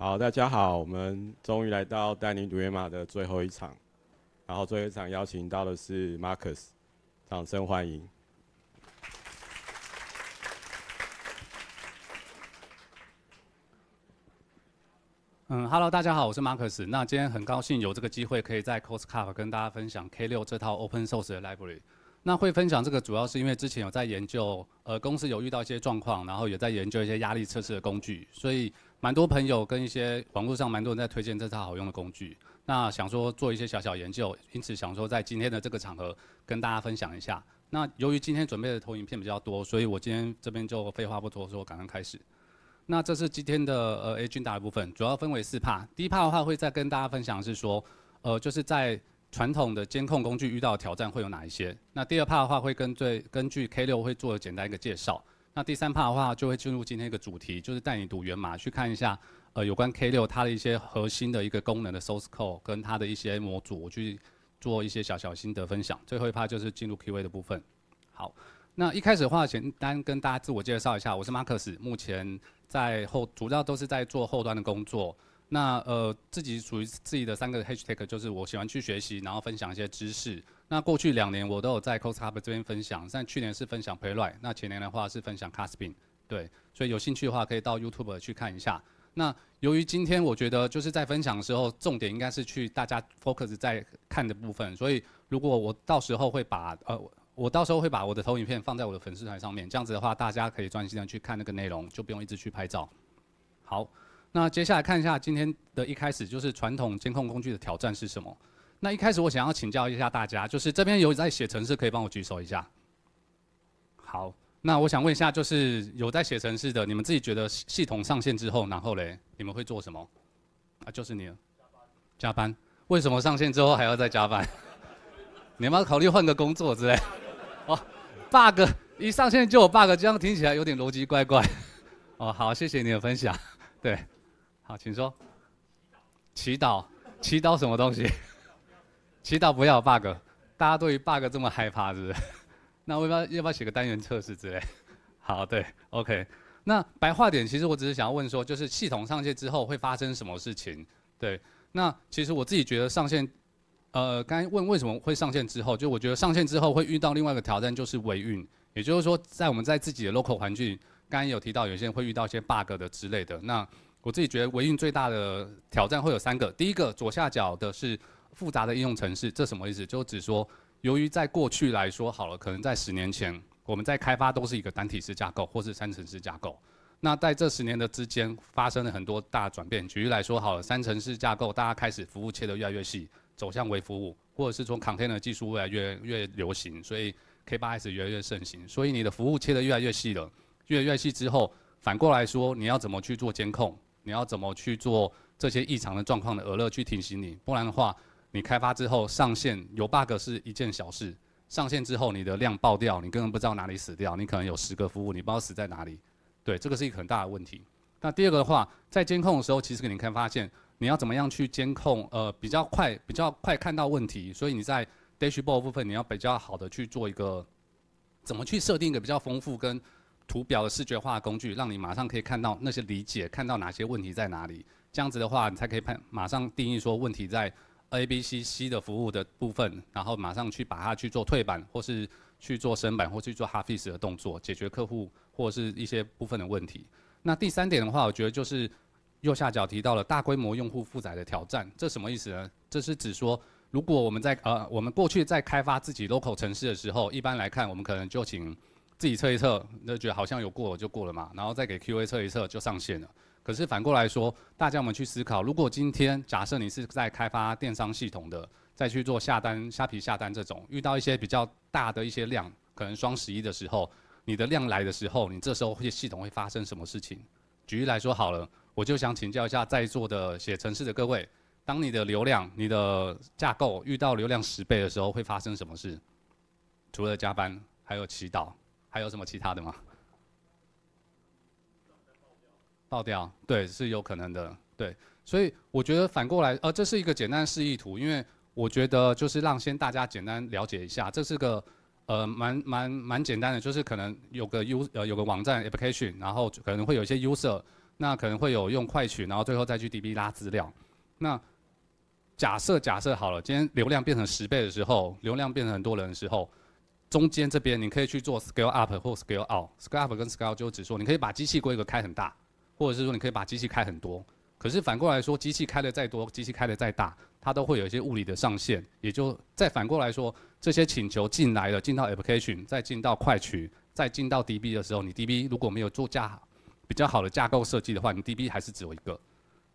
好，大家好，我们终于来到《丹尼杜耶码》的最后一场，然后最后一场邀请到的是 Marcus，掌声欢迎。嗯，Hello，大家好，我是 Marcus。那今天很高兴有这个机会，可以在 c o s t c o p 跟大家分享 K6 这套 Open Source 的 Library。那会分享这个，主要是因为之前有在研究，呃，公司有遇到一些状况，然后也在研究一些压力测试的工具，所以。蛮多朋友跟一些网络上蛮多人在推荐这套好用的工具，那想说做一些小小研究，因此想说在今天的这个场合跟大家分享一下。那由于今天准备的投影片比较多，所以我今天这边就废话不多说，赶快开始。那这是今天的呃 A 君打的部分，主要分为四 part。第一 part 的话会再跟大家分享是说，呃，就是在传统的监控工具遇到挑战会有哪一些。那第二 part 的话会跟最根据 K 六会做简单一个介绍。那第三趴的话，就会进入今天一个主题，就是带你读源码，去看一下呃有关 K6 它的一些核心的一个功能的 source code 跟它的一些模组，我去做一些小小心得分享。最后一趴就是进入 Q&A 的部分。好，那一开始的话，简单跟大家自我介绍一下，我是马克 s 目前在后主要都是在做后端的工作。那呃，自己属于自己的三个 hate tag 就是我喜欢去学习，然后分享一些知识。那过去两年我都有在 CosHub 这边分享，但去年是分享 PlayRight，那前年的话是分享 c a s p i n 对，所以有兴趣的话可以到 YouTube 去看一下。那由于今天我觉得就是在分享的时候，重点应该是去大家 focus 在看的部分，所以如果我到时候会把呃我我到时候会把我的投影片放在我的粉丝团上面，这样子的话大家可以专心的去看那个内容，就不用一直去拍照。好，那接下来看一下今天的一开始就是传统监控工具的挑战是什么。那一开始我想要请教一下大家，就是这边有在写程式，可以帮我举手一下。好，那我想问一下，就是有在写程式的，你们自己觉得系统上线之后，然后嘞，你们会做什么？啊，就是你，加班？为什么上线之后还要再加班？你要考虑换个工作之类？哦，bug，一上线就有 bug，这样听起来有点逻辑怪怪。哦，好，谢谢你的分享。对，好，请说。祈祷，祈祷什么东西？祈祷不要 bug，大家对于 bug 这么害怕，是不是？那要不要要不要写个单元测试之类？好，对，OK。那白话点，其实我只是想要问说，就是系统上线之后会发生什么事情？对。那其实我自己觉得上线，呃，刚才问为什么会上线之后，就我觉得上线之后会遇到另外一个挑战，就是维运。也就是说，在我们在自己的 local 环境，刚刚有提到有些人会遇到一些 bug 的之类的。那我自己觉得维运最大的挑战会有三个，第一个左下角的是。复杂的应用程式，这什么意思？就只说，由于在过去来说好了，可能在十年前，我们在开发都是一个单体式架构或是三层式架构。那在这十年的之间，发生了很多大转变。举例来说好了，三层式架构，大家开始服务切得越来越细，走向微服务，或者是从 container 技术越来越越流行，所以 K8S 越来越盛行。所以你的服务切得越来越细了，越来越细之后，反过来说，你要怎么去做监控？你要怎么去做这些异常的状况的额乐去提醒你？不然的话。你开发之后上线有 bug 是一件小事，上线之后你的量爆掉，你根本不知道哪里死掉，你可能有十个服务，你不知道死在哪里。对，这个是一个很大的问题。那第二个的话，在监控的时候，其实你看发现，你要怎么样去监控？呃，比较快，比较快看到问题。所以你在 dashboard 部分，你要比较好的去做一个，怎么去设定一个比较丰富跟图表的视觉化工具，让你马上可以看到那些理解，看到哪些问题在哪里。这样子的话，你才可以判马上定义说问题在。A、B、C、C 的服务的部分，然后马上去把它去做退版，或是去做升版，或去做哈费斯的动作，解决客户或是一些部分的问题。那第三点的话，我觉得就是右下角提到了大规模用户负载的挑战，这什么意思呢？这是指说，如果我们在呃我们过去在开发自己 local 城市的时候，一般来看，我们可能就请自己测一测，就觉得好像有过了就过了嘛，然后再给 QA 测一测就上线了。可是反过来说，大家我们去思考，如果今天假设你是在开发电商系统的，再去做下单、虾皮下单这种，遇到一些比较大的一些量，可能双十一的时候，你的量来的时候，你这时候会系统会发生什么事情？举例来说好了，我就想请教一下在座的写程市的各位，当你的流量、你的架构遇到流量十倍的时候，会发生什么事？除了加班，还有祈祷，还有什么其他的吗？爆掉，对，是有可能的，对，所以我觉得反过来，呃，这是一个简单示意图，因为我觉得就是让先大家简单了解一下，这是个，呃，蛮蛮蛮简单的，就是可能有个 U，呃，有个网站 application，然后可能会有一些 user，那可能会有用快取，然后最后再去 DB 拉资料，那假设假设好了，今天流量变成十倍的时候，流量变成很多人的时候，中间这边你可以去做 scale up 或 scale out，scale up 跟 scale out 指数，你可以把机器规格开很大。或者是说你可以把机器开很多，可是反过来说，机器开的再多，机器开的再大，它都会有一些物理的上限。也就再反过来说，这些请求进来了，进到 application，再进到快取，再进到 DB 的时候，你 DB 如果没有做架比较好的架构设计的话，你 DB 还是只有一个。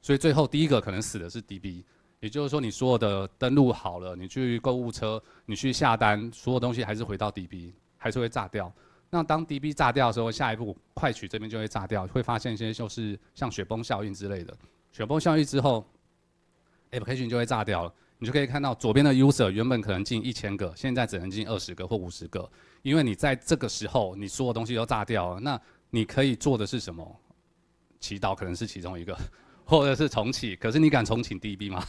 所以最后第一个可能死的是 DB。也就是说，你所有的登录好了，你去购物车，你去下单，所有东西还是回到 DB，还是会炸掉。那当 DB 炸掉的时候，下一步快取这边就会炸掉，会发现一些就是像雪崩效应之类的。雪崩效应之后，application 就会炸掉了。你就可以看到左边的 user 原本可能进一千个，现在只能进二十个或五十个，因为你在这个时候，你所有东西都炸掉了。那你可以做的是什么？祈祷可能是其中一个，或者是重启。可是你敢重启 DB 吗？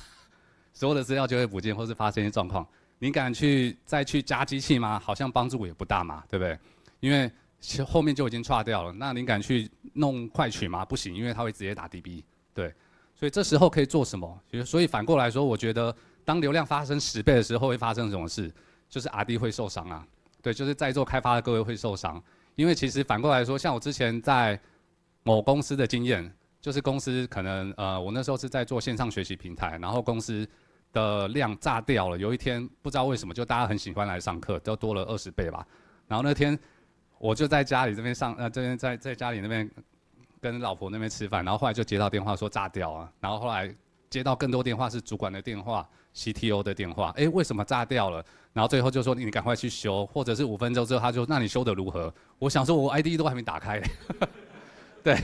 所有的资料就会不见，或是发生一些状况。你敢去再去加机器吗？好像帮助也不大嘛，对不对？因为其后面就已经叉掉了，那您敢去弄快取吗？不行，因为它会直接打 DB。对，所以这时候可以做什么？其实，所以反过来说，我觉得当流量发生十倍的时候会发生什么事？就是阿迪会受伤啊。对，就是在做开发的各位会受伤，因为其实反过来说，像我之前在某公司的经验，就是公司可能呃，我那时候是在做线上学习平台，然后公司的量炸掉了。有一天不知道为什么，就大家很喜欢来上课，就多了二十倍吧。然后那天。我就在家里这边上，呃，这边在在家里那边跟老婆那边吃饭，然后后来就接到电话说炸掉啊，然后后来接到更多电话是主管的电话、CTO 的电话，哎，为什么炸掉了？然后最后就说你赶快去修，或者是五分钟之后他就，那你修得如何？我想说我 ID 都还没打开，对，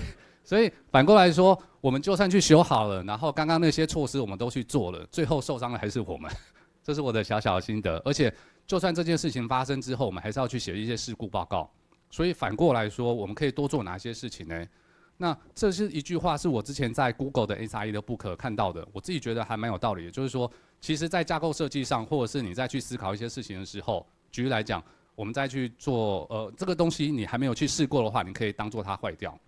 所以反过来说，我们就算去修好了，然后刚刚那些措施我们都去做了，最后受伤的还是我们，这是我的小小心得，而且就算这件事情发生之后，我们还是要去写一些事故报告。所以反过来说，我们可以多做哪些事情呢？那这是一句话，是我之前在 Google 的 H i E 的 book 看到的，我自己觉得还蛮有道理的。就是说，其实，在架构设计上，或者是你再去思考一些事情的时候，举例来讲，我们再去做，呃，这个东西你还没有去试过的话，你可以当做它坏掉，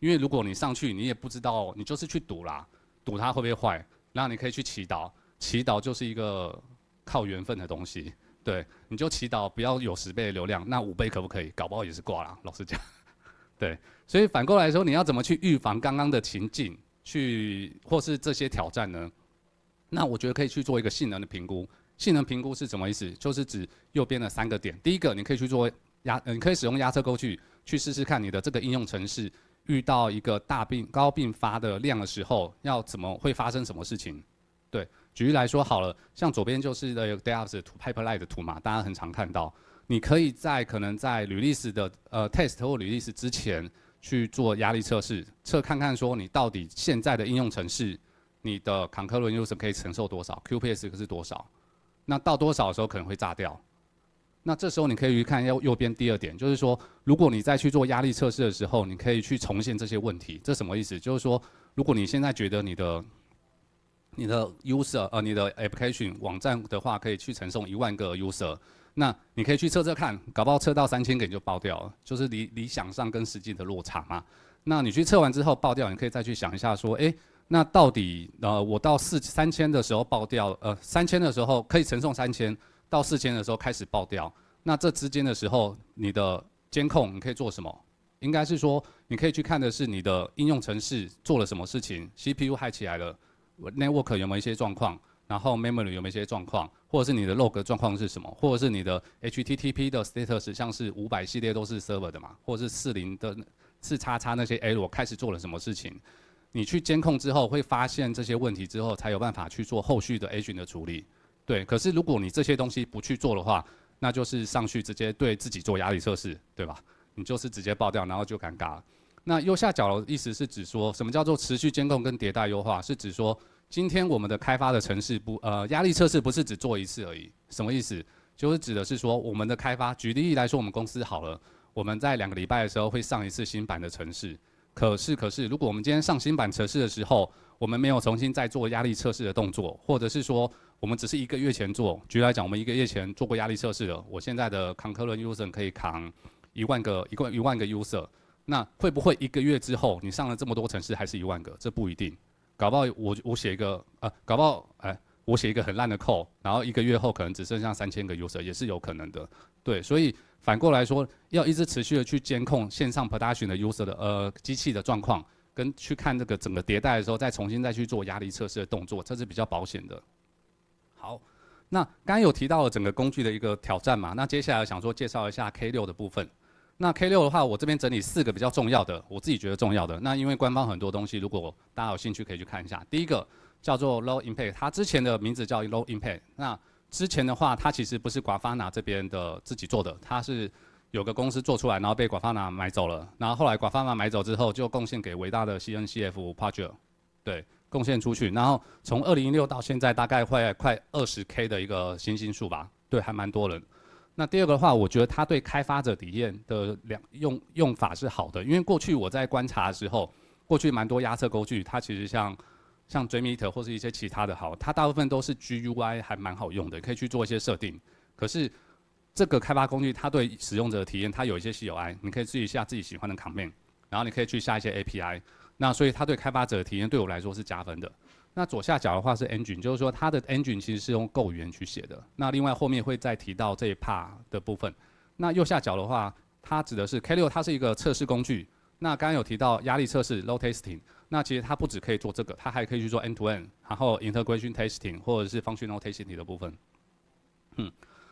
因为如果你上去，你也不知道，你就是去赌啦，赌它会不会坏，然后你可以去祈祷，祈祷就是一个靠缘分的东西。对，你就祈祷不要有十倍的流量，那五倍可不可以？搞不好也是挂了。老实讲，对，所以反过来说，你要怎么去预防刚刚的情境，去或是这些挑战呢？那我觉得可以去做一个性能的评估。性能评估是什么意思？就是指右边的三个点。第一个，你可以去做压，你可以使用压测工具去试试看你的这个应用程式遇到一个大病高并发的量的时候，要怎么会发生什么事情？对。举例来说好了，像左边就是的 day up 的 pipeline 的图嘛，大家很常看到。你可以在可能在履历史的呃 test 或履历史之前去做压力测试，测看看说你到底现在的应用程式，你的抗 user 可以承受多少 QPS 是多少？那到多少的时候可能会炸掉？那这时候你可以去看右右边第二点，就是说，如果你在去做压力测试的时候，你可以去重现这些问题。这什么意思？就是说，如果你现在觉得你的你的 user 呃，你的 application 网站的话，可以去承送一万个 user。那你可以去测测看，搞不好测到三千个就爆掉了，就是理理想上跟实际的落差嘛。那你去测完之后爆掉，你可以再去想一下说，哎，那到底呃，我到四三千的时候爆掉，呃，三千的时候可以承送三千，到四千的时候开始爆掉。那这之间的时候，你的监控你可以做什么？应该是说，你可以去看的是你的应用程式做了什么事情，CPU 嗨起来了。Network 有没有一些状况？然后 Memory 有没有一些状况？或者是你的 Log 状况是什么？或者是你的 HTTP 的 Status 像是五百系列都是 Server 的嘛？或者是四零的四叉叉那些 L 开始做了什么事情？你去监控之后会发现这些问题之后，才有办法去做后续的 Agent 的处理。对，可是如果你这些东西不去做的话，那就是上去直接对自己做压力测试，对吧？你就是直接爆掉，然后就尴尬。了。那右下角的意思是指说什么叫做持续监控跟迭代优化？是指说今天我们的开发的城市不呃压力测试不是只做一次而已。什么意思？就是指的是说我们的开发，举例来说，我们公司好了，我们在两个礼拜的时候会上一次新版的城市。可是可是，如果我们今天上新版测试的时候，我们没有重新再做压力测试的动作，或者是说我们只是一个月前做，举例来讲，我们一个月前做过压力测试的，我现在的 concurrent user 可以扛一万个一万一万个 user。那会不会一个月之后，你上了这么多城市还是一万个？这不一定，搞不好我我写一个啊，搞不好哎，我写一个很烂的扣，然后一个月后可能只剩下三千个 user 也是有可能的。对，所以反过来说，要一直持续的去监控线上 production 的 user 的呃机器的状况，跟去看这个整个迭代的时候再重新再去做压力测试的动作，这是比较保险的。好，那刚刚有提到了整个工具的一个挑战嘛，那接下来想说介绍一下 k 六的部分。那 k 六的话，我这边整理四个比较重要的，我自己觉得重要的。那因为官方很多东西，如果大家有兴趣可以去看一下。第一个叫做 Low Impact，它之前的名字叫 Low Impact。那之前的话，它其实不是寡发拿这边的自己做的，它是有个公司做出来，然后被寡发拿买走了。然后后来寡发拿买走之后，就贡献给伟大的 CNCF Project，对，贡献出去。然后从2016到现在，大概快快 20K 的一个星星数吧，对，还蛮多人。那第二个的话，我觉得它对开发者体验的两用用法是好的，因为过去我在观察的时候，过去蛮多压测工具，它其实像像 Dreamer 或是一些其他的，好，它大部分都是 GUI 还蛮好用的，可以去做一些设定。可是这个开发工具，它对使用者体验，它有一些 UI，你可以自己下自己喜欢的 n 面，然后你可以去下一些 API。那所以它对开发者体验，对我来说是加分的。那左下角的话是 engine，就是说它的 engine 其实是用 Go 语言去写的。那另外后面会再提到这一 part 的部分。那右下角的话，它指的是 K6，它是一个测试工具。那刚刚有提到压力测试 low testing，那其实它不止可以做这个，它还可以去做 end to end，然后 integration testing 或者是 functional testing 的部分。嗯，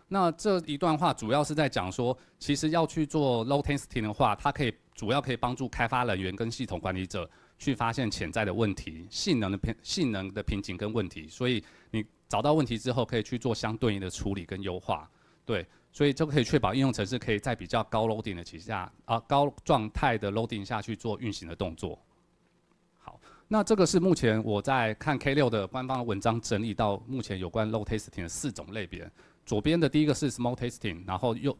那这一段话主要是在讲说，其实要去做 low testing 的话，它可以主要可以帮助开发人员跟系统管理者。去发现潜在的问题、性能的瓶、性能的瓶颈跟问题，所以你找到问题之后，可以去做相对应的处理跟优化，对，所以就可以确保应用程式可以在比较高 loading 的旗下啊高状态的 loading 下去做运行的动作。好，那这个是目前我在看 K6 的官方文章整理到目前有关 low testing 的四种类别，左边的第一个是 small testing，然后右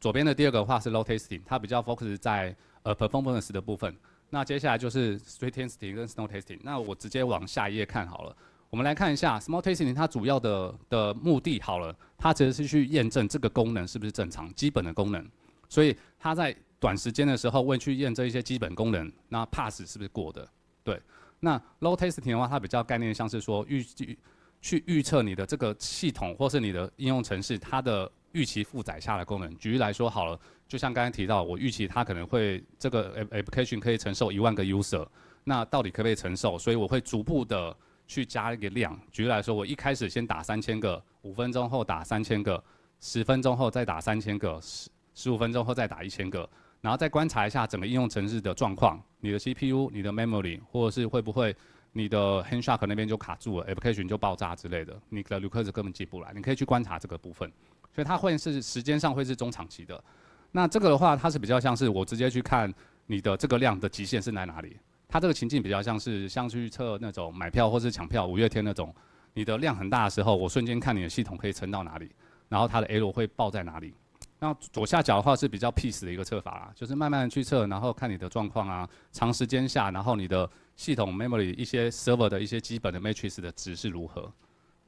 左边的第二个的话是 low testing，它比较 focus 在呃 performance 的部分。那接下来就是 s t r i h t testing 跟 s n o w testing。那我直接往下一页看好了。我们来看一下 small testing，它主要的的目的好了，它其实是去验证这个功能是不是正常，基本的功能。所以它在短时间的时候会去验证一些基本功能，那 pass 是不是过的？对。那 low testing 的话，它比较概念像是说预计去预测你的这个系统或是你的应用程式它的。预期负载下的功能，举例来说，好了，就像刚才提到，我预期它可能会这个 application 可以承受一万个 user，那到底可不可以承受？所以我会逐步的去加一个量。举例来说，我一开始先打三千个，五分钟后打三千个，十分钟后再打三千个，十十五分钟后再打一千个，然后再观察一下整个应用城市的状况，你的 CPU、你的 memory，或者是会不会你的 h a n d s h a k 那边就卡住了，application 就爆炸之类的，你的 request 根本进不来，你可以去观察这个部分。所以它会是时间上会是中长期的，那这个的话它是比较像是我直接去看你的这个量的极限是在哪里，它这个情境比较像是像去测那种买票或是抢票五月天那种，你的量很大的时候，我瞬间看你的系统可以撑到哪里，然后它的 L 会爆在哪里。那左下角的话是比较 p e a c e 的一个测法啦，就是慢慢的去测，然后看你的状况啊，长时间下，然后你的系统 memory 一些 server 的一些基本的 matrix 的值是如何，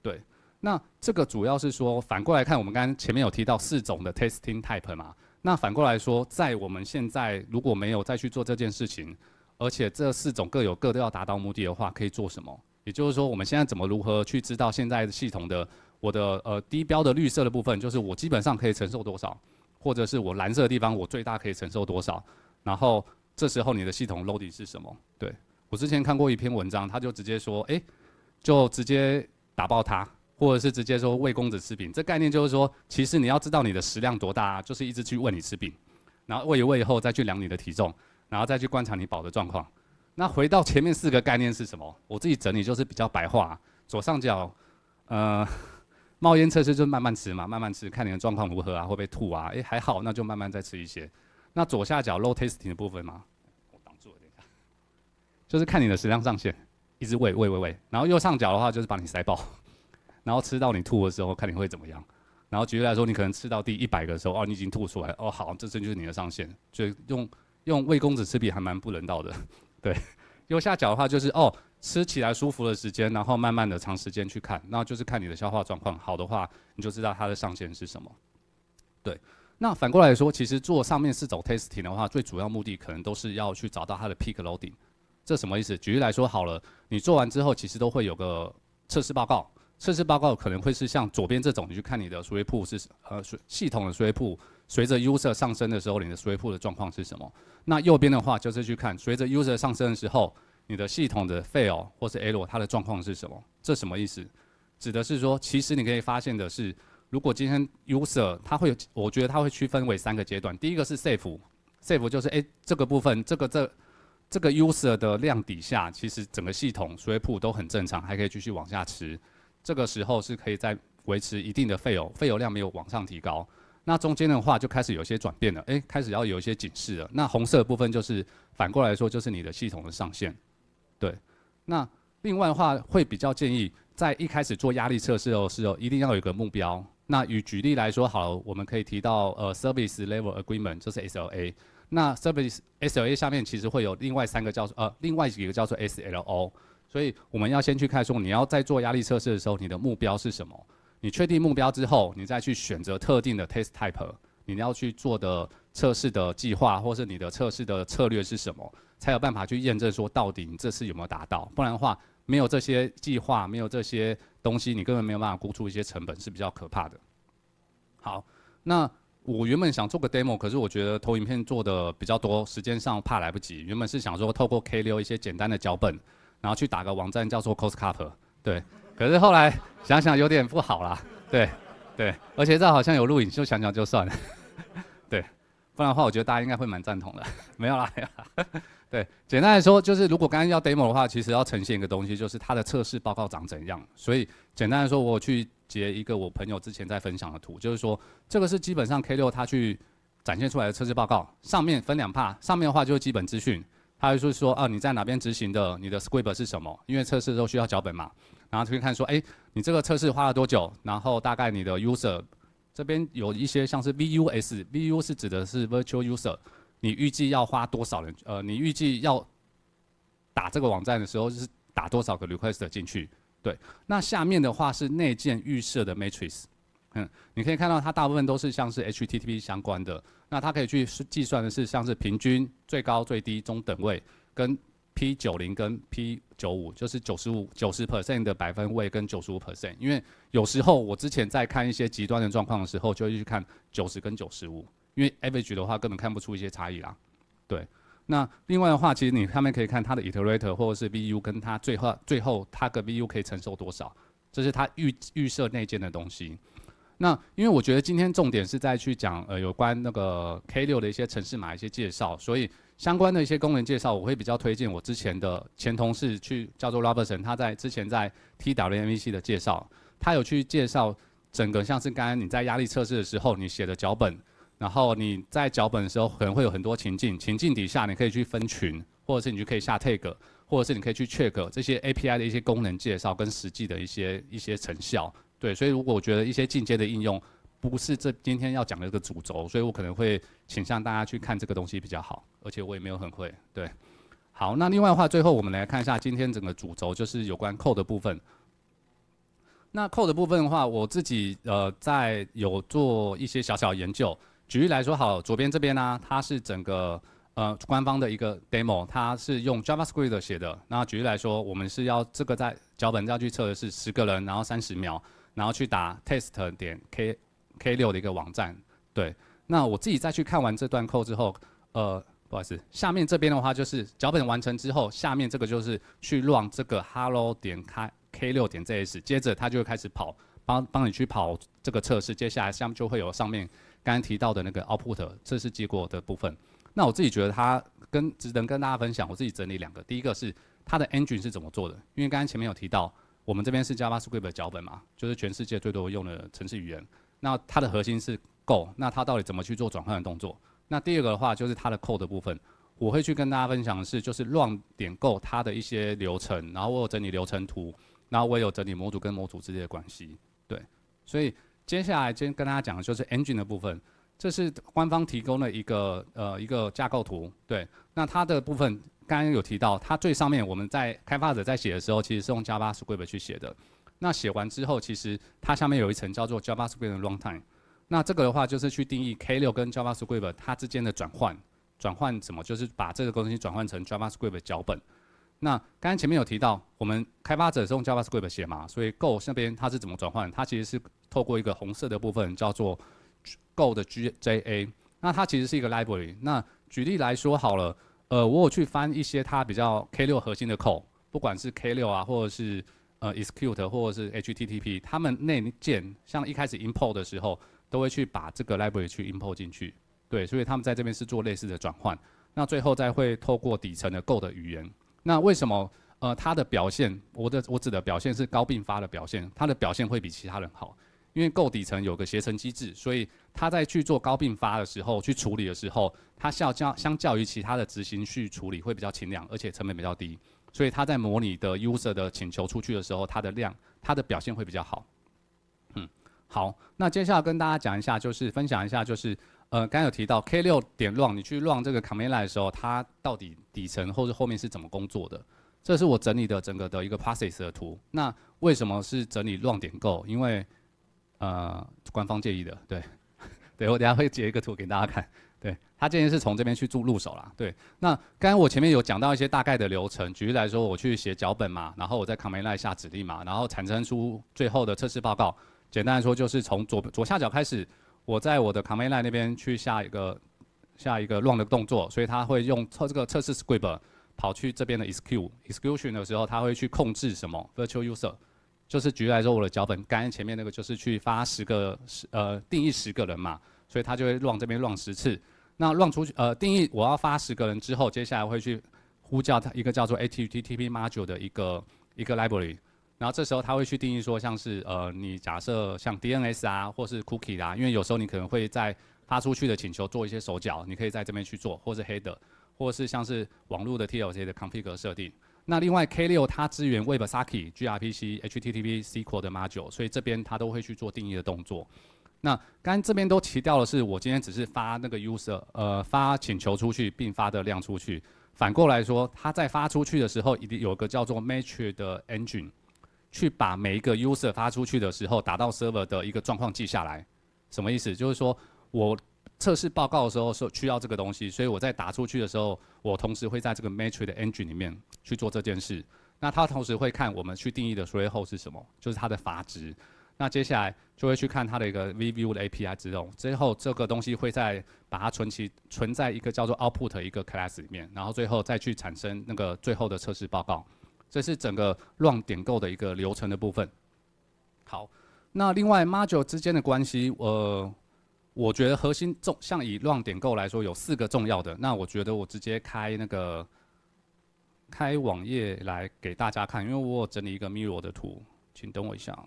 对。那这个主要是说，反过来看，我们刚刚前面有提到四种的 testing type 嘛。那反过来说，在我们现在如果没有再去做这件事情，而且这四种各有各都要达到目的的话，可以做什么？也就是说，我们现在怎么如何去知道现在的系统的我的呃低标的绿色的部分，就是我基本上可以承受多少，或者是我蓝色的地方我最大可以承受多少？然后这时候你的系统 load 是什么？对我之前看过一篇文章，他就直接说，哎，就直接打爆它。或者是直接说喂公子吃饼，这概念就是说，其实你要知道你的食量多大，就是一直去喂你吃饼，然后喂一喂以后再去量你的体重，然后再去观察你饱的状况。那回到前面四个概念是什么？我自己整理就是比较白话。左上角，呃，冒烟测试就慢慢吃嘛，慢慢吃，看你的状况如何啊，会不会吐啊？诶，还好，那就慢慢再吃一些。那左下角 low tasting 的部分嘛，我挡住了等一下，就是看你的食量上限，一直喂喂喂喂，然后右上角的话就是把你塞爆。然后吃到你吐的时候，看你会怎么样。然后举例来说，你可能吃到第一百个的时候，哦，你已经吐出来，哦，好，这这就是你的上限。所以用用魏公子吃笔还蛮不人道的，对。右下角的话就是，哦，吃起来舒服的时间，然后慢慢的长时间去看，那就是看你的消化状况。好的话，你就知道它的上限是什么。对。那反过来说，其实做上面四种 tasting 的话，最主要目的可能都是要去找到它的 peak loading。这什么意思？举例来说，好了，你做完之后，其实都会有个测试报告。测试报告可能会是像左边这种，你去看你的 slip 是呃系统的 slip 随着 user 上升的时候，你的 slip 的状况是什么？那右边的话就是去看随着 user 上升的时候，你的系统的 fail 或是 error 它的状况是什么？这什么意思？指的是说，其实你可以发现的是，如果今天 user 它会有，我觉得它会区分为三个阶段。第一个是 safe，safe 就是哎这个部分这个这这个 user 的量底下，其实整个系统 slip 都很正常，还可以继续往下吃。这个时候是可以在维持一定的费用，费用量没有往上提高。那中间的话就开始有一些转变了，诶，开始要有一些警示了。那红色部分就是反过来说，就是你的系统的上限。对。那另外的话，会比较建议在一开始做压力测试的时候，一定要有个目标。那与举例来说，好，我们可以提到呃，service level agreement，就是 SLA。那 service SLA 下面其实会有另外三个叫做呃，另外几个叫做 SLO。所以我们要先去看说，你要在做压力测试的时候，你的目标是什么？你确定目标之后，你再去选择特定的 test type，你要去做的测试的计划，或是你的测试的策略是什么？才有办法去验证说，到底你这次有没有达到？不然的话，没有这些计划，没有这些东西，你根本没有办法估出一些成本，是比较可怕的。好，那我原本想做个 demo，可是我觉得投影片做的比较多，时间上怕来不及。原本是想说透过 K 六一些简单的脚本。然后去打个网站叫做 c o s t c o p 对，可是后来想想有点不好啦，对，对，而且这好像有录影，就想想就算了，对，不然的话我觉得大家应该会蛮赞同的，没有啦，对，简单来说就是如果刚刚要 demo 的话，其实要呈现一个东西，就是它的测试报告长怎样。所以简单来说，我去截一个我朋友之前在分享的图，就是说这个是基本上 k 六它去展现出来的测试报告，上面分两 part，上面的话就是基本资讯。他就是说，啊，你在哪边执行的？你的 script 是什么？因为测试都需要脚本嘛。然后可以看说，哎，你这个测试花了多久？然后大概你的 user 这边有一些像是 vus，vus 指的是 virtual user，你预计要花多少人？呃，你预计要打这个网站的时候，就是打多少个 request 进去？对。那下面的话是内建预设的 matrix，嗯，你可以看到它大部分都是像是 HTTP 相关的。那它可以去计算的是，像是平均、最高、最低、中等位，跟 P90 跟 P95，就是九十五、九十 percent 的百分位跟九十五 percent。因为有时候我之前在看一些极端的状况的时候，就会去看九十跟九十五。因为 average 的话根本看不出一些差异啦。对。那另外的话，其实你上面可以看它的 iterator 或者是 v u 跟它最后最后它个 v u 可以承受多少，这是它预预设内建的东西。那因为我觉得今天重点是在去讲呃有关那个 K 六的一些城市码一些介绍，所以相关的一些功能介绍，我会比较推荐我之前的前同事去叫做 Robertson，他在之前在 TWMC 的介绍，他有去介绍整个像是刚刚你在压力测试的时候你写的脚本，然后你在脚本的时候可能会有很多情境，情境底下你可以去分群，或者是你就可以下 tag，或者是你可以去 check 这些 API 的一些功能介绍跟实际的一些一些成效。对，所以如果我觉得一些进阶的应用不是这今天要讲的这个主轴，所以我可能会倾向大家去看这个东西比较好，而且我也没有很会。对，好，那另外的话，最后我们来看一下今天整个主轴，就是有关 Code 的部分。那 Code 的部分的话，我自己呃在有做一些小小研究。举例来说，好，左边这边呢，它是整个呃官方的一个 Demo，它是用 Java Script 写的。那举例来说，我们是要这个在脚本上去测的是十个人，然后三十秒。然后去打 test 点 k k 六的一个网站，对。那我自己再去看完这段 code 之后，呃，不好意思，下面这边的话就是脚本完成之后，下面这个就是去让这个 hello 点开 k 六点 js，接着它就会开始跑，帮帮你去跑这个测试。接下来下面就会有上面刚刚提到的那个 output 测试结果的部分。那我自己觉得它跟只能跟大家分享，我自己整理两个，第一个是它的 engine 是怎么做的，因为刚刚前面有提到。我们这边是 JavaScript 的脚本嘛，就是全世界最多用的程式语言。那它的核心是 Go，那它到底怎么去做转换的动作？那第二个的话就是它的 Code 部分，我会去跟大家分享的是就是乱点 Go 它的一些流程，然后我有整理流程图，然后我也有整理模组跟模组之间的关系。对，所以接下来先跟大家讲的就是 Engine 的部分，这是官方提供的一个呃一个架构图。对，那它的部分。刚刚有提到，它最上面我们在开发者在写的时候，其实是用 JavaScript 去写的。那写完之后，其实它下面有一层叫做 JavaScript Runtime。那这个的话就是去定义 K 六跟 JavaScript 它之间的转换。转换什么？就是把这个东西转换成 JavaScript 脚本。那刚刚前面有提到，我们开发者是用 JavaScript 写嘛？所以 Go 那边它是怎么转换？它其实是透过一个红色的部分叫做 Go 的 G J A。那它其实是一个 library。那举例来说好了。呃，我有去翻一些它比较 K 六核心的扣，不管是 K 六啊，或者是呃，Execute 或者是 HTTP，他们内建像一开始 import 的时候，都会去把这个 library 去 import 进去，对，所以他们在这边是做类似的转换。那最后再会透过底层的 Go 的语言。那为什么呃，它的表现，我的我指的表现是高并发的表现，它的表现会比其他人好？因为够底层有个携程机制，所以它在去做高并发的时候去处理的时候，它是要相相较于其他的执行去处理会比较轻量，而且成本比较低。所以它在模拟的 user 的请求出去的时候，它的量它的表现会比较好。嗯，好，那接下来跟大家讲一下，就是分享一下，就是呃，刚有提到 K 六点 run 你去 run 这个 command 的时候，它到底底层或者后面是怎么工作的？这是我整理的整个的一个 process 的图。那为什么是整理 run 点够？因为呃，官方建议的，对，对我等下会截一个图给大家看。对，他建议是从这边去做入手啦。对，那刚才我前面有讲到一些大概的流程，举例来说，我去写脚本嘛，然后我在 c 梅 m n d 下指令嘛，然后产生出最后的测试报告。简单来说，就是从左左下角开始，我在我的 c 梅 m n d 那边去下一个下一个 run 的动作，所以他会用测这个测试 script 跑去这边的 execution 的时候，他会去控制什么 virtual user。就是举来说我的脚本，刚刚前面那个就是去发十个十呃定义十个人嘛，所以他就会乱这边乱十次。那乱出去呃定义我要发十个人之后，接下来会去呼叫他一个叫做 HTTP module 的一个一个 library。然后这时候他会去定义说像是呃你假设像 DNS 啊或是 cookie 啊，因为有时候你可能会在发出去的请求做一些手脚，你可以在这边去做，或是 header，或是像是网络的 t l c 的 c o n f i g 设定。那另外 K 六它支援 Websocket、gRPC、HTTP、SQL 的 m o d u l 所以这边它都会去做定义的动作。那刚这边都提到了，是我今天只是发那个 user 呃发请求出去，并发的量出去。反过来说，它在发出去的时候，一定有个叫做 match 的 engine 去把每一个 user 发出去的时候打到 server 的一个状况记下来。什么意思？就是说我。测试报告的时候是需要这个东西，所以我在打出去的时候，我同时会在这个 matrix 的 engine 里面去做这件事。那它同时会看我们去定义的 threshold 是什么，就是它的阀值。那接下来就会去看它的一个 view 的 API 之共。最后这个东西会再把它存起，存在一个叫做 output 一个 class 里面，然后最后再去产生那个最后的测试报告。这是整个 run 点构的一个流程的部分。好，那另外 module 之间的关系，呃。我觉得核心重像以乱点购来说，有四个重要的。那我觉得我直接开那个开网页来给大家看，因为我有整理一个 m i mirror 的图，请等我一下。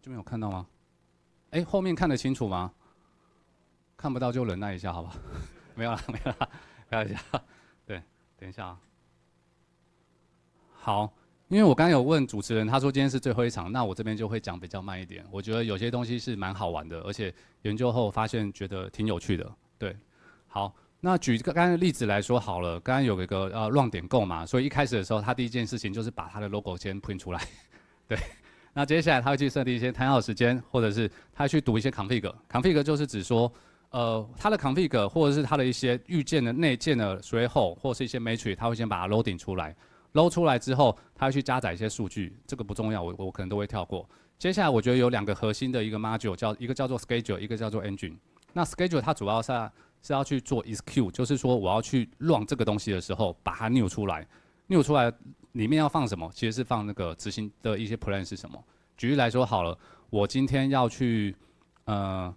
这边有看到吗？哎，后面看得清楚吗？看不到就忍耐一下，好吧？没有了，没有了，不要一下。对，等一下啊。好，因为我刚刚有问主持人，他说今天是最后一场，那我这边就会讲比较慢一点。我觉得有些东西是蛮好玩的，而且研究后发现觉得挺有趣的。对，好，那举个刚刚的例子来说好了，刚刚有一个呃乱点购嘛，所以一开始的时候，他第一件事情就是把他的 logo 先 print 出来。对，那接下来他会去设定一些摊号时间，或者是他去读一些 config，config 就是指说，呃，他的 config 或者是他的一些预见的内建的随后或者是一些 matrix，他会先把它 loading 出来。捞出来之后，它去加载一些数据，这个不重要，我我可能都会跳过。接下来我觉得有两个核心的一个 module，叫一个叫做 schedule，一个叫做 engine。那 schedule 它主要是是要去做 exec，就是说我要去 run 这个东西的时候，把它扭出来，扭出来里面要放什么，其实是放那个执行的一些 plan 是什么。举例来说好了，我今天要去呃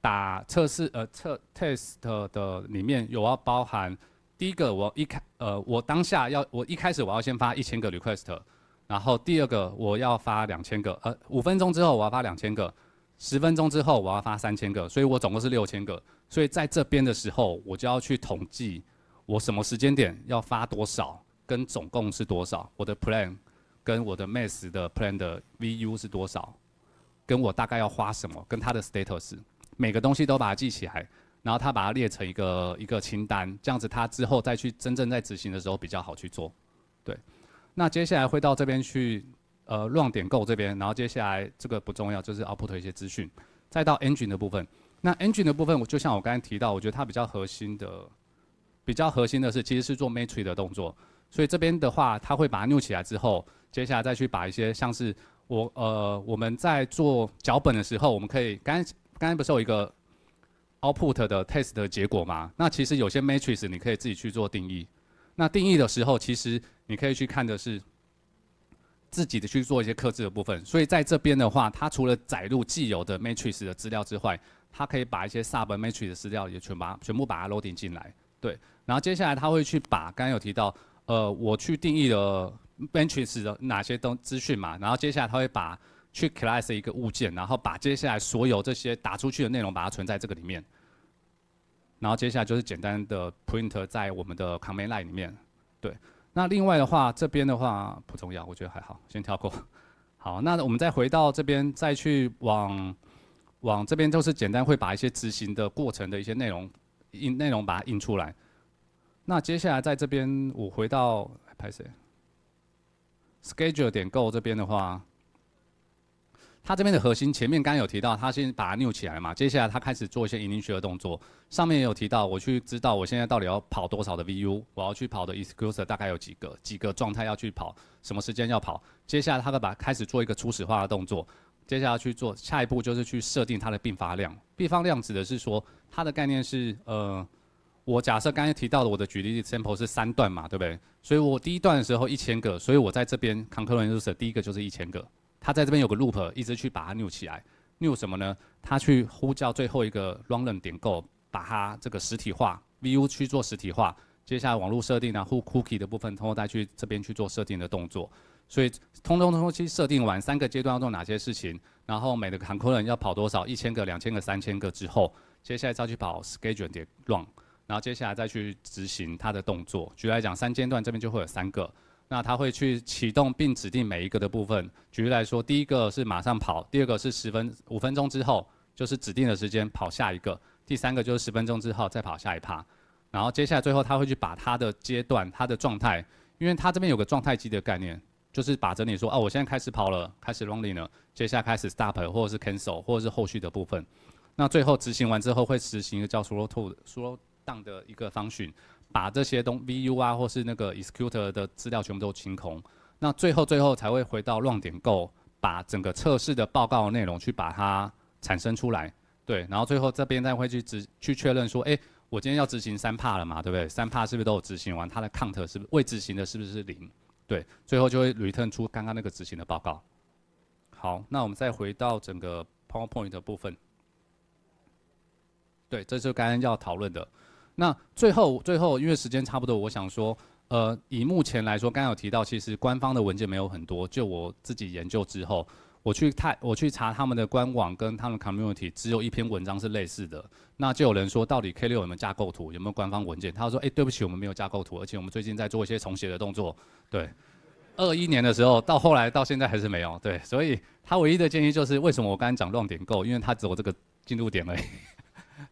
打测试，呃测 test 的里面有要包含。第一个，我一开，呃，我当下要，我一开始我要先发一千个 request，然后第二个我要发两千个，呃，五分钟之后我要发两千个，十分钟之后我要发三千个，所以我总共是六千个。所以在这边的时候，我就要去统计我什么时间点要发多少，跟总共是多少，我的 plan，跟我的 m a s s 的 plan 的 v u 是多少，跟我大概要花什么，跟它的 status，每个东西都把它记起来。然后他把它列成一个一个清单，这样子他之后再去真正在执行的时候比较好去做，对。那接下来会到这边去，呃，乱点购这边。然后接下来这个不重要，就是 output 一些资讯，再到 engine 的部分。那 engine 的部分，我就像我刚才提到，我觉得它比较核心的，比较核心的是其实是做 matrix 的动作。所以这边的话，它会把它 new 起来之后，接下来再去把一些像是我呃我们在做脚本的时候，我们可以刚刚才不是有一个。Output 的 test 的结果嘛，那其实有些 matrix 你可以自己去做定义。那定义的时候，其实你可以去看的是自己的去做一些克制的部分。所以在这边的话，它除了载入既有的 matrix 的资料之外，它可以把一些 sub matrix 的资料也全部全部把它 loading 进来。对，然后接下来它会去把刚刚有提到，呃，我去定义的 matrix 的哪些东资讯嘛，然后接下来它会把。去 class 一个物件，然后把接下来所有这些打出去的内容把它存在这个里面，然后接下来就是简单的 print 在我们的 command line 里面。对，那另外的话，这边的话不重要，我觉得还好，先跳过。好，那我们再回到这边，再去往往这边就是简单会把一些执行的过程的一些内容印内容把它印出来。那接下来在这边我回到拍谁？schedule 点 go 这边的话。它这边的核心，前面刚有提到，它先把它扭起来嘛，接下来它开始做一些引领学的动作。上面也有提到，我去知道我现在到底要跑多少的 VU，我要去跑的 e x c c u i o r 大概有几个，几个状态要去跑，什么时间要跑。接下来它把开始做一个初始化的动作，接下来去做下一步就是去设定它的并发量。并发量指的是说，它的概念是，呃，我假设刚才提到的我的举例的 sample 是三段嘛，对不对？所以我第一段的时候一千个，所以我在这边 control user 第一个就是一千个。他在这边有个 loop，一直去把它 new 起来。new 什么呢？他去呼叫最后一个 run n 点 go，把它这个实体化。vu 去做实体化。接下来网络设定呢 h cookie 的部分，通过再去这边去做设定的动作。所以通通通通去设定完三个阶段要做哪些事情，然后每个航空人要跑多少，一千个、两千个、三千个之后，接下来再去跑 schedule 点 run，然后接下来再去执行它的动作。举例来讲，三阶段这边就会有三个。那他会去启动并指定每一个的部分。举例来说，第一个是马上跑，第二个是十分五分钟之后就是指定的时间跑下一个，第三个就是十分钟之后再跑下一趴。然后接下来最后他会去把他的阶段、他的状态，因为他这边有个状态机的概念，就是把着你说哦，我现在开始跑了，开始 running 了，接下来开始 s t o p 或者是 cancel 或者是后续的部分。那最后执行完之后会实行一个叫 slow to slow down 的一个 function。把这些东 VU 啊，或是那个 executor 的资料全部都清空，那最后最后才会回到乱点购，把整个测试的报告内容去把它产生出来，对，然后最后这边再会去执去确认说，哎，我今天要执行三帕了嘛，对不对？三帕是不是都有执行完？它的 count 是不是未执行的是不是零？对，最后就会 return 出刚刚那个执行的报告。好，那我们再回到整个 PowerPoint 的部分，对，这就刚刚要讨论的。那最后最后，因为时间差不多，我想说，呃，以目前来说，刚有提到，其实官方的文件没有很多。就我自己研究之后，我去太我去查他们的官网跟他们 community，只有一篇文章是类似的。那就有人说，到底 k 六有没有架构图，有没有官方文件？他说，哎，对不起，我们没有架构图，而且我们最近在做一些重写的动作。对，二一年的时候，到后来到现在还是没有。对，所以他唯一的建议就是，为什么我刚才讲乱点够，因为他走这个进度点而已。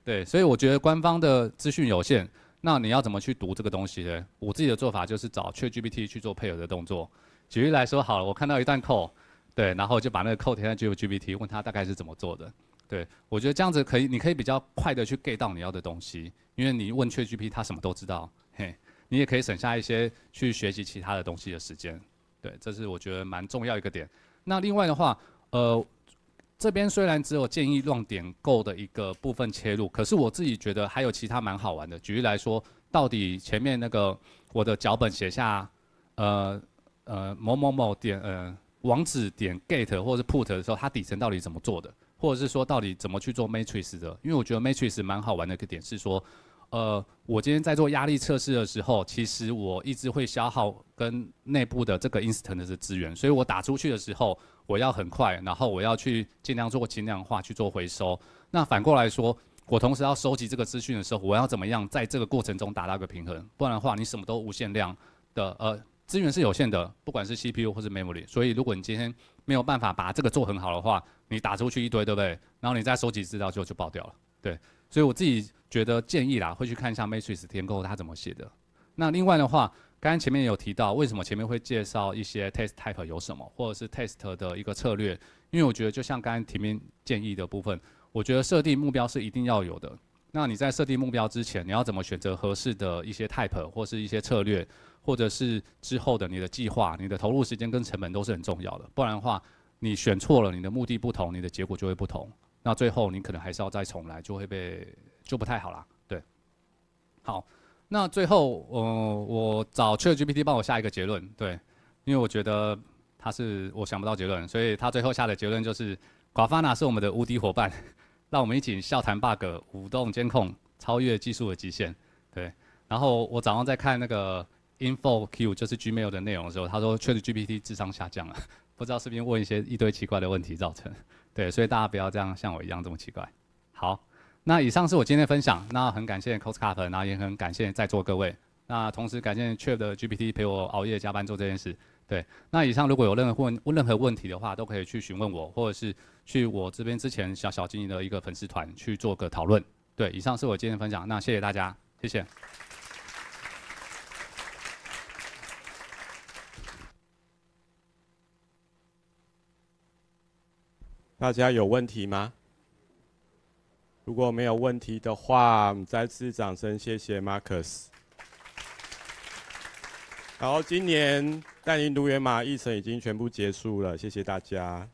对，所以我觉得官方的资讯有限，那你要怎么去读这个东西呢？我自己的做法就是找 t g p t 去做配合的动作。举例来说，好了，我看到一段 code，对，然后就把那个 code 贴在 g p t 问他大概是怎么做的。对我觉得这样子可以，你可以比较快的去 get 到你要的东西，因为你问 t g p t 他什么都知道。嘿，你也可以省下一些去学习其他的东西的时间。对，这是我觉得蛮重要一个点。那另外的话，呃。这边虽然只有建议乱点购的一个部分切入，可是我自己觉得还有其他蛮好玩的。举例来说，到底前面那个我的脚本写下，呃呃某某某点呃网址点 get 或者是 put 的时候，它底层到底怎么做的？或者是说到底怎么去做 matrix 的？因为我觉得 matrix 蛮好玩的一个点是说，呃，我今天在做压力测试的时候，其实我一直会消耗跟内部的这个 instance 的资源，所以我打出去的时候。我要很快，然后我要去尽量做轻量化去做回收。那反过来说，我同时要收集这个资讯的时候，我要怎么样在这个过程中达到一个平衡？不然的话，你什么都无限量的，呃，资源是有限的，不管是 CPU 或是 memory。所以，如果你今天没有办法把这个做很好的话，你打出去一堆，对不对？然后你再收集资料就就爆掉了。对，所以我自己觉得建议啦，会去看一下 Matrix 天狗他怎么写的。那另外的话。刚刚前面有提到，为什么前面会介绍一些 test type 有什么，或者是 test 的一个策略？因为我觉得，就像刚刚前面建议的部分，我觉得设定目标是一定要有的。那你在设定目标之前，你要怎么选择合适的一些 type 或是一些策略，或者是之后的你的计划、你的投入时间跟成本都是很重要的。不然的话，你选错了，你的目的不同，你的结果就会不同。那最后你可能还是要再重来，就会被就不太好了。对，好。那最后，呃，我找 ChatGPT 帮我下一个结论，对，因为我觉得他是我想不到结论，所以他最后下的结论就是，寡发娜是我们的无敌伙伴，让我们一起笑谈 bug，舞动监控，超越技术的极限，对。然后我早上在看那个 InfoQ 就是 Gmail 的内容的时候，他说 ChatGPT 智商下降了，不知道是不是问一些一堆奇怪的问题造成，对，所以大家不要这样像我一样这么奇怪，好。那以上是我今天分享，那很感谢 CostCap，然后也很感谢在座各位，那同时感谢 Chat 的 GPT 陪我熬夜加班做这件事，对。那以上如果有任何问任何问题的话，都可以去询问我，或者是去我这边之前小小经营的一个粉丝团去做个讨论，对。以上是我今天的分享，那谢谢大家，谢谢。大家有问题吗？如果没有问题的话，再次掌声谢谢 Marcus。好，今年带您读原码议程已经全部结束了，谢谢大家。